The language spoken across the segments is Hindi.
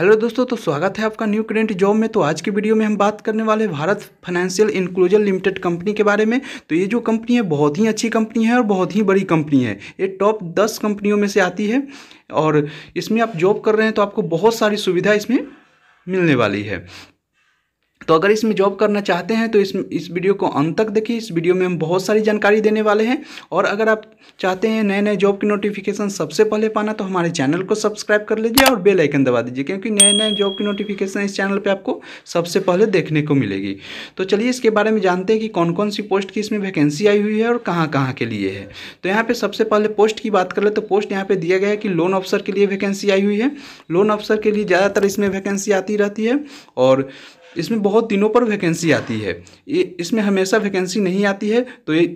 हेलो दोस्तों तो स्वागत है आपका न्यू करेंट जॉब में तो आज की वीडियो में हम बात करने वाले हैं Bharat financial inclusion limited company के बारे में तो ये जो कंपनी है बहुत ही अच्छी कंपनी है और बहुत ही बड़ी कंपनी है ये टॉप दस कंपनियों में से आती है और इसमें आप जॉब कर रहे हैं तो आपको बहुत सारी सुविधा इसमें मिलने वाली है तो अगर इसमें जॉब करना चाहते हैं तो इस इस वीडियो को अंत तक देखिए इस वीडियो में हम बहुत सारी जानकारी देने वाले हैं और अगर आप चाहते हैं नए नए जॉब की नोटिफिकेशन सबसे पहले पाना तो हमारे चैनल को सब्सक्राइब कर लीजिए और बेल आइकन दबा दीजिए क्योंकि नए नए जॉब की नोटिफिकेशन इस चैनल पर आपको सबसे पहले देखने को मिलेगी तो चलिए इसके बारे में जानते हैं कि कौन कौन सी पोस्ट की इसमें वैकेंसी आई हुई है और कहाँ कहाँ के लिए है तो यहाँ पर सबसे पहले पोस्ट की बात कर ले तो पोस्ट यहाँ पर दिया गया है कि लोन ऑफिसर के लिए वैकेंसी आई हुई है लोन ऑफिसर के लिए ज़्यादातर इसमें वैकेंसी आती रहती है और इसमें बहुत दिनों पर वैकेंसी आती है ये इसमें हमेशा वैकेंसी नहीं आती है तो ये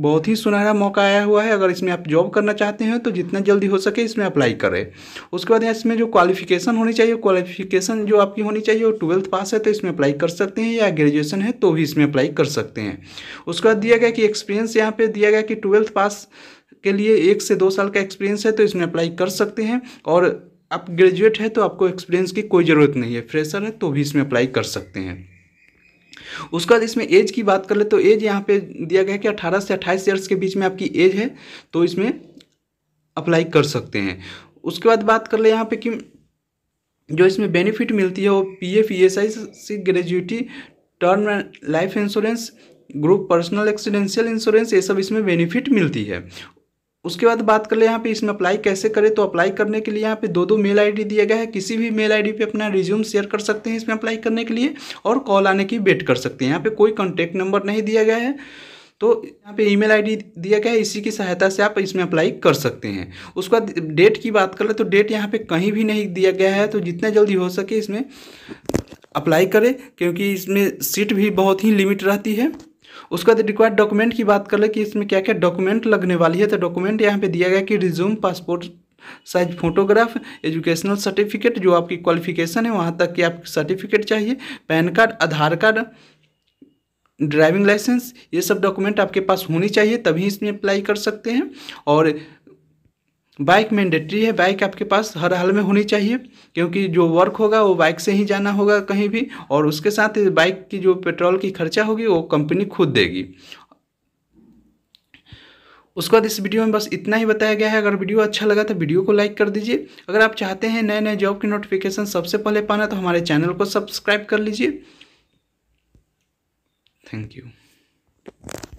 बहुत ही सुनहरा मौका आया हुआ है अगर इसमें आप जॉब करना चाहते हैं तो जितना जल्दी हो सके इसमें अप्लाई करें उसके बाद इसमें जो क्वालिफिकेशन होनी चाहिए क्वालिफिकेशन जो आपकी होनी चाहिए वो ट्वेल्थ पास है तो इसमें अप्लाई कर सकते हैं या ग्रेजुएशन है तो भी इसमें अप्लाई कर सकते हैं उसके बाद दिया गया कि एक्सपीरियंस यहाँ पर दिया गया कि ट्वेल्थ पास के लिए एक से दो साल का एक्सपीरियंस है तो इसमें अप्लाई कर सकते हैं और आप ग्रेजुएट है तो आपको एक्सपीरियंस की कोई ज़रूरत नहीं है फ्रेशर है तो भी इसमें अप्लाई कर सकते हैं उसके बाद इसमें एज की बात कर ले तो एज यहाँ पे दिया गया है कि 18 से 28 ईयर्स के बीच में आपकी एज है तो इसमें अप्लाई कर सकते हैं उसके बाद बात कर ले यहाँ पे कि जो इसमें बेनिफिट मिलती है वो P F E S I से gratuity term life insurance group personal accidental insurance ये सब इसमें बेनिफिट मिलती है उसके बाद बात कर ले यहाँ पे इसमें अप्लाई कैसे करें तो अप्लाई करने के लिए यहाँ पे दो दो मेल आईडी दिया गया है किसी भी मेल आईडी पे अपना रिज्यूम शेयर कर सकते हैं इसमें अप्लाई करने के लिए और कॉल आने की वेट कर सकते हैं यहाँ पे कोई कॉन्टैक्ट नंबर नहीं दिया गया है तो यहाँ पे ईमेल आईडी दिया गया है इसी की सहायता से आप इसमें अप्लाई कर सकते हैं उसके बाद डेट की बात कर ले तो डेट यहाँ पर कहीं भी नहीं दिया गया है तो जितना जल्दी हो सके इसमें अप्लाई करें क्योंकि इसमें सीट भी बहुत ही लिमिट रहती है उसके बाद रिक्वायर्ड डॉक्यूमेंट की बात कर ले कि इसमें क्या क्या डॉक्यूमेंट लगने वाली है तो डॉक्यूमेंट यहाँ पे दिया गया कि resume passport size photograph educational certificate जो आपकी क्वालिफिकेशन है वहाँ तक कि आप सर्टिफिकेट चाहिए PAN card Aadhaar card driving licence ये सब डॉक्यूमेंट आपके पास होनी चाहिए तभी इसमें अप्लाई कर सकते हैं और बाइक मैंडेटरी है बाइक आपके पास हर हाल में होनी चाहिए क्योंकि जो वर्क होगा वो बाइक से ही जाना होगा कहीं भी और उसके साथ बाइक की जो पेट्रोल की खर्चा होगी वो कंपनी खुद देगी उसके बाद इस वीडियो में बस इतना ही बताया गया है अगर वीडियो अच्छा लगा तो वीडियो को लाइक कर दीजिए अगर आप चाहते हैं नए नए जॉब की नोटिफिकेशन सबसे पहले पाना तो हमारे चैनल को सब्सक्राइब कर लीजिए थैंक यू